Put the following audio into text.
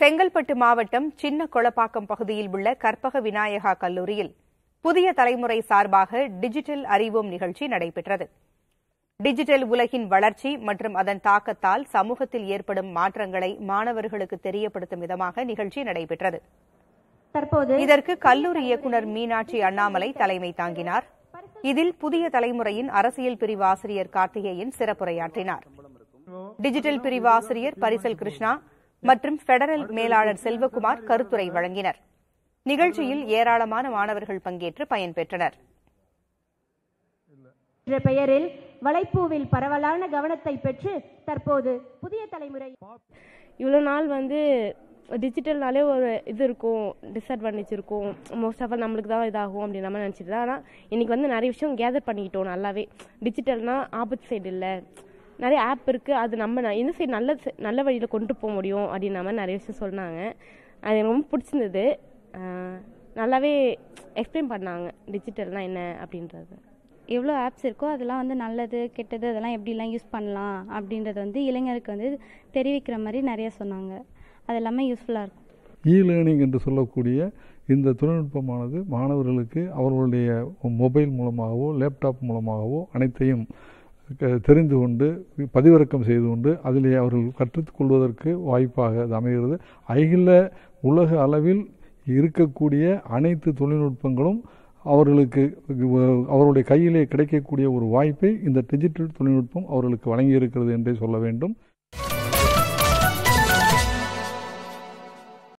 செங்கல்பட்டு மாவட்டம் சின்ன கொளப்பாக்கம் பகுதியில் உள்ள கற்பக விநாயகா கல்லூரியில் புதிய தலைமுறை சார்பாக டிஜிட்டல் அறிவோம் நிகழ்ச்சி நடைபெற்றது டிஜிட்டல் உலகின் வளர்ச்சி மற்றும் அதன் தாக்கத்தால் சமூகத்தில் ஏற்படும் மாற்றங்களை மாணவர்களுக்கு தெரியப்படுத்தும் விதமாக நிகழ்ச்சி நடைபெற்றது இதற்கு கல்லூரி இயக்குநர் மீனாட்சி அண்ணாமலை தலைமை தாங்கினார் இதில் புதிய தலைமுறையின் அரசியல் பிரிவு ஆசிரியர் கார்த்திகேயன் சிறப்புரையாற்றினார் டிஜிட்டல் பிரிவு ஆசிரியர் பரிசல் கிருஷ்ணா மற்றும் பெடரல் மேலாளர் செல்வகுமார் கருத்துரை வழங்கினர் நிகழ்ச்சியில் ஏராளமான மாணவர்கள் பங்கேற்று பயன்பெற்றனர் என்ற பெயரில் வலைப்பூவில் பரவலான கவனத்தை பெற்று தற்போது புதிய தலைமுறை இவ்வளோ நாள் வந்து டிஜிட்டல்னாலே ஒரு இது இருக்கும் டிஸ்அட்வான்டேஜ் இருக்கும் மோஸ்ட் ஆஃப் ஆல் நம்மளுக்கு தான் இதாகும் அப்படின்னு நம்ம நினச்சிட்டு தான் ஆனால் இன்றைக்கி வந்து நிறைய விஷயம் கேதர் பண்ணிக்கிட்டோம் நல்லாவே டிஜிட்டல்னால் ஆப்போசிட் சைடு இல்லை நிறைய ஆப் இருக்குது அது நம்ம என்ன சரி நல்ல நல்ல வழியில் கொண்டு போக முடியும் அப்படின்ற மாதிரி நிறைய விஷயம் சொன்னாங்க அது ரொம்ப பிடிச்சிருந்தது நல்லாவே எக்ஸ்பிளைன் பண்ணாங்க டிஜிட்டல்னால் என்ன அப்படின்றது எவ்வளோ ஆப்ஸ் இருக்கோ அதெல்லாம் வந்து நல்லது கெட்டது அதெல்லாம் எப்படிலாம் யூஸ் பண்ணலாம் அப்படின்றது வந்து இளைஞருக்கு வந்து தெரிவிக்கிற மாதிரி நிறையா சொன்னாங்க அது எல்லாமே யூஸ்ஃபுல்லாக இருக்கும் இ லேர்னிங் என்று சொல்லக்கூடிய இந்த தொழில்நுட்பமானது மாணவர்களுக்கு அவர்களுடைய மொபைல் மூலமாகவோ லேப்டாப் மூலமாகவோ அனைத்தையும் தெரிந்து கொண்டு பதிவிறக்கம் செய்து கொண்டு அதிலே அவர்கள் கற்றுக்கொள்வதற்கு வாய்ப்பாக அது அமைகிறது அகில உலக அளவில் இருக்கக்கூடிய அனைத்து தொழில்நுட்பங்களும் அவர்களுக்கு அவருடைய கையிலே கிடைக்கக்கூடிய ஒரு வாய்ப்பை இந்த டிஜிட்டல் தொழில்நுட்பம் அவர்களுக்கு வழங்கியிருக்கிறது என்றே சொல்ல வேண்டும்